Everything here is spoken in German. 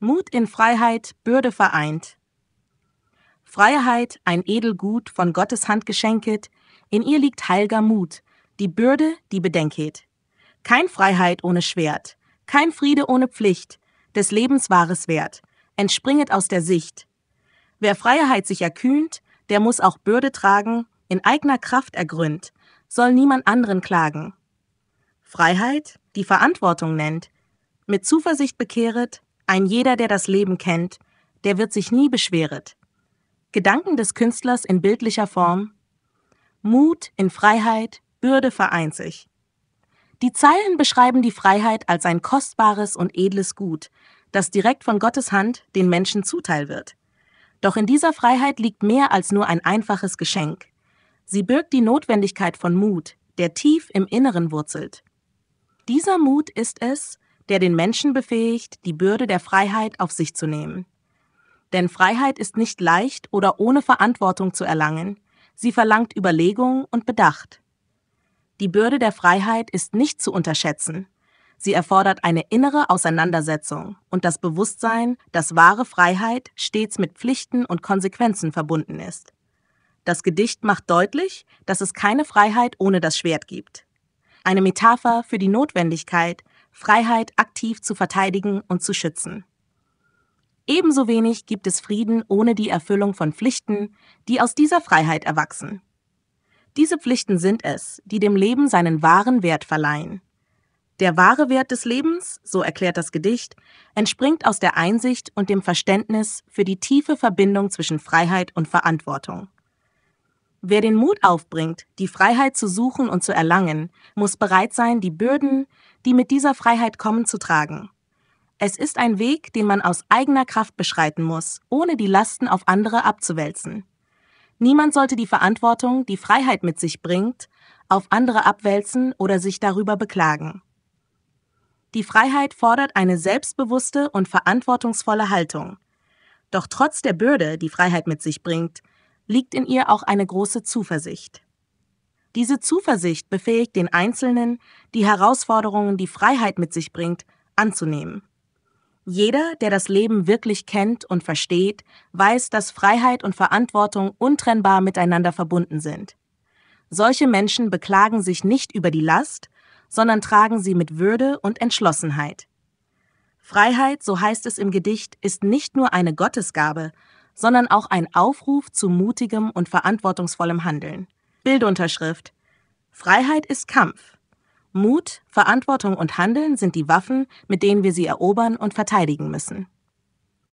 Mut in Freiheit, Bürde vereint. Freiheit, ein Edelgut, von Gottes Hand geschenket, in ihr liegt heilger Mut, die Bürde, die bedenket. Kein Freiheit ohne Schwert, kein Friede ohne Pflicht, des Lebens wahres Wert, entspringet aus der Sicht. Wer Freiheit sich erkühnt, der muss auch Bürde tragen, in eigner Kraft ergründet, soll niemand anderen klagen. Freiheit, die Verantwortung nennt, mit Zuversicht bekehret, ein jeder, der das Leben kennt, der wird sich nie beschweret. Gedanken des Künstlers in bildlicher Form. Mut in Freiheit, Bürde vereint sich. Die Zeilen beschreiben die Freiheit als ein kostbares und edles Gut, das direkt von Gottes Hand den Menschen zuteil wird. Doch in dieser Freiheit liegt mehr als nur ein einfaches Geschenk. Sie birgt die Notwendigkeit von Mut, der tief im Inneren wurzelt. Dieser Mut ist es, der den Menschen befähigt, die Bürde der Freiheit auf sich zu nehmen. Denn Freiheit ist nicht leicht oder ohne Verantwortung zu erlangen, sie verlangt Überlegung und Bedacht. Die Bürde der Freiheit ist nicht zu unterschätzen, sie erfordert eine innere Auseinandersetzung und das Bewusstsein, dass wahre Freiheit stets mit Pflichten und Konsequenzen verbunden ist. Das Gedicht macht deutlich, dass es keine Freiheit ohne das Schwert gibt. Eine Metapher für die Notwendigkeit, Freiheit aktiv zu verteidigen und zu schützen. Ebenso wenig gibt es Frieden ohne die Erfüllung von Pflichten, die aus dieser Freiheit erwachsen. Diese Pflichten sind es, die dem Leben seinen wahren Wert verleihen. Der wahre Wert des Lebens, so erklärt das Gedicht, entspringt aus der Einsicht und dem Verständnis für die tiefe Verbindung zwischen Freiheit und Verantwortung. Wer den Mut aufbringt, die Freiheit zu suchen und zu erlangen, muss bereit sein, die Bürden, die mit dieser Freiheit kommen, zu tragen. Es ist ein Weg, den man aus eigener Kraft beschreiten muss, ohne die Lasten auf andere abzuwälzen. Niemand sollte die Verantwortung, die Freiheit mit sich bringt, auf andere abwälzen oder sich darüber beklagen. Die Freiheit fordert eine selbstbewusste und verantwortungsvolle Haltung. Doch trotz der Bürde, die Freiheit mit sich bringt, liegt in ihr auch eine große Zuversicht. Diese Zuversicht befähigt den Einzelnen, die Herausforderungen, die Freiheit mit sich bringt, anzunehmen. Jeder, der das Leben wirklich kennt und versteht, weiß, dass Freiheit und Verantwortung untrennbar miteinander verbunden sind. Solche Menschen beklagen sich nicht über die Last, sondern tragen sie mit Würde und Entschlossenheit. Freiheit, so heißt es im Gedicht, ist nicht nur eine Gottesgabe, sondern auch ein Aufruf zu mutigem und verantwortungsvollem Handeln. Bildunterschrift. Freiheit ist Kampf. Mut, Verantwortung und Handeln sind die Waffen, mit denen wir sie erobern und verteidigen müssen.